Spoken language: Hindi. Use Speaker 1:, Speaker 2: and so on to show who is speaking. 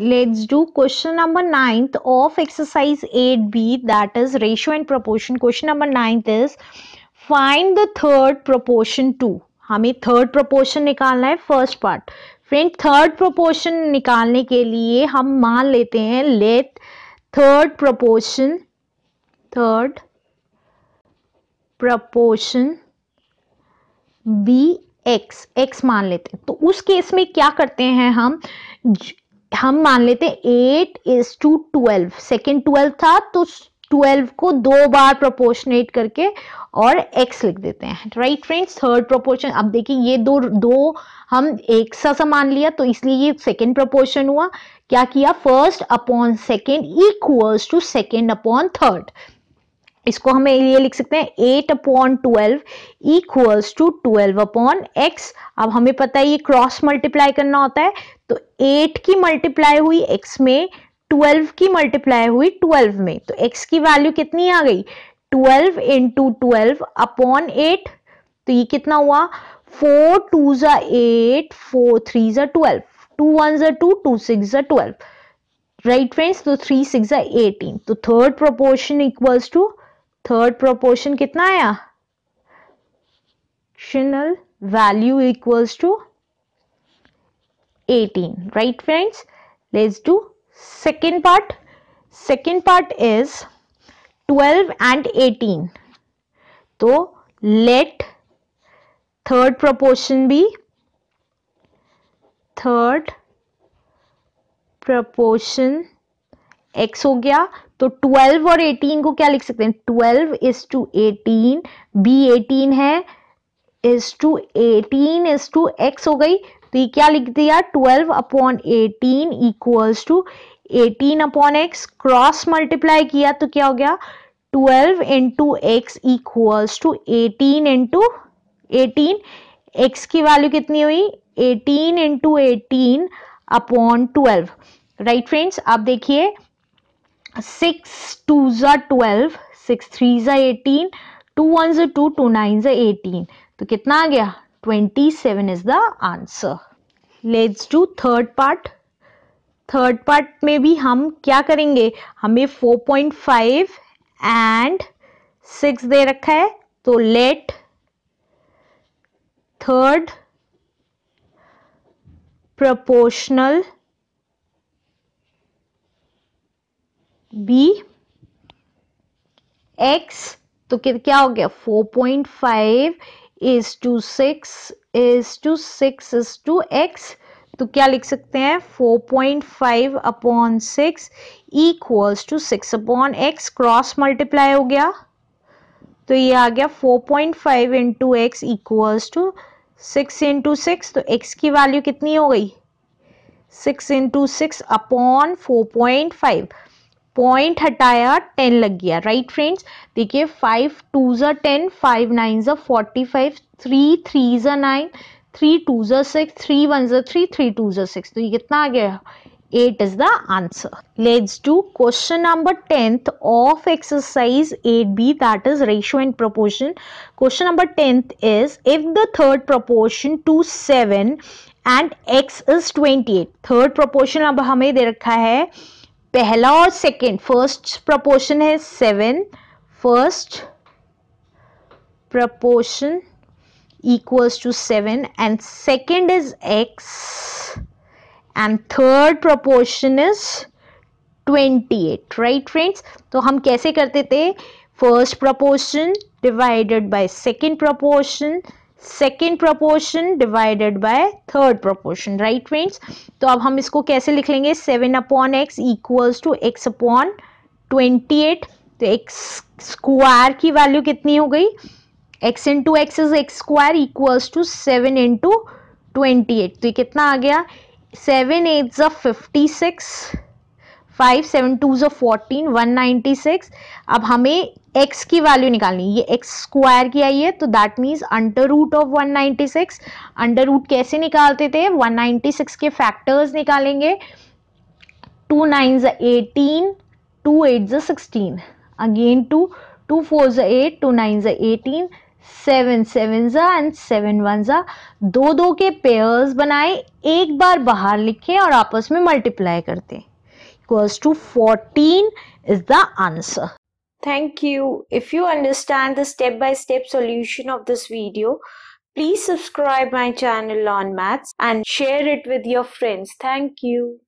Speaker 1: let's do question number 9th of exercise 8b that is ratio and proportion question number 9th is find the third proportion 2 हमें थर्ड प्रोपोर्शन निकालना है first part friend third proportion निकालने के लिए हम मान लेते हैं let third proportion third proportion be x x मान लेते हैं तो उस केस में क्या करते हैं हम हम मान लेते हैं eight is to twelve second twelve था तो ट्वेल्व को दो बार प्रोपोर्शनेट करके और एक्स लिख देते हैं राइट फ्रेंड्स थर्ड प्रोपोर्शन अब देखिए ये दो दो हम एक सा मान लिया तो इसलिए ये सेकेंड प्रोपोर्शन हुआ क्या किया first upon second equals to second upon third इसको हम ये लिख सकते हैं eight upon twelve equals to twelve upon x अब हमें पता है ये क्रॉस मल्टीप्लाई करना होता है तो एट की मल्टीप्लाई हुई एक्स में ट्वेल्व की मल्टीप्लाई हुई ट्वेल्व में तो एक्स की वैल्यू कितनी आ गई twelve into twelve upon eight तो ये कितना हुआ फोर टू ज़ा एट फोर थ्री ज़ा ट्वेल्व टू वन ज़ा टू टू सिक्स ज़ा ट्वेल्व राइट फ्रेंड्स तो थ्री सिक्स ज़ा एटीन तो third proportion equals to third proportion कितना आया शनल value equals to 18 right friends let's do second part second part is 12 and 18 तो लेट थर्ड प्रोपोर्शन भी थर्ड प्रपोर्शन x हो गया तो 12 और 18 को क्या लिख सकते हैं 12 इज टू 18 बी 18 है is to 18 is to x हो गई तो ये क्या लिख दिया 12 upon 18 equals to 18 upon x cross multiply किया तो क्या हो गया 12 into x equals to eighteen into eighteen x की वैल्यू कितनी हुई 18 into eighteen upon twelve right friends आप देखिए सिक्स टू ज़ा ट्वेल्व सिक्स थ्री ज़ा एटीन टू वन ज़ा टू टू नाइन ज़ा एटीन तो कितना आ गया twenty seven is the answer let's do third part third part में भी हम क्या करेंगे हमें four point five and six दे रखा है तो let third proportional be x तो क्या हो गया four point five is to six is to six is to x तो क्या लिख सकते हैं four point five upon six equals to six upon x cross multiply हो गया तो ये आ गया four point five into x equals to six into six तो एक्स की वैल्यू कितनी हो गई six into six upon four point five point हटाया टेन लग गया राइट फ्रेंड्स देखिए फाइव टू ज टेन फाइव नाइन जो फोर्टी फाइव थ्री थ्री ज नाइन थ्री टू ज सिक्स थ्री वन ज थ्री थ्री टू ज सिक्स तो ये कितना आ गया eight is the answer let's do question number tenth of exercise eight B that is ratio and proportion question number tenth is if the third proportion to seven and x is twenty eight third proportion अब हमें दे रखा है पहला और सेकेंड फर्स्ट प्रपोर्शन है seven first proportion equals to seven and second is x and third proportion is twenty eight right friends तो हम कैसे करते थे first proportion divided by second proportion second proportion divided by third proportion right friends तो अब हम इसको कैसे लिख लेंगे seven upon x equals to x upon twenty eight तो एक्स स्क्वायर की वैल्यू कितनी हो गई x into x is x square equals to seven into twenty eight तो ये कितना आ गया सेवन एट ज़ा fifty six five seven two ज़ा फोर्टीन वन नाइन्टी सिक्स अब हमें x की वैल्यू निकालनी ये x स्क्वायर की आई है तो that means under root of 196 under root कैसे निकालते थे 196 के फैक्टर्स निकालेंगे टू नाइन ज़ एटीन टू एट ज़ sixteen again two two four ज़ एट टू नाइन ज़ एटीन सेवन सेवन ज़ा एंड सेवन वन ज़ा दो दो के पेयर्स बनाए एक बार बाहर लिखे और आपस में मल्टीप्लाई करते equals to fourteen is the answer Thank you. If you understand the step-by-step -step solution of this video, please subscribe my channel on maths and share it with your friends. Thank you.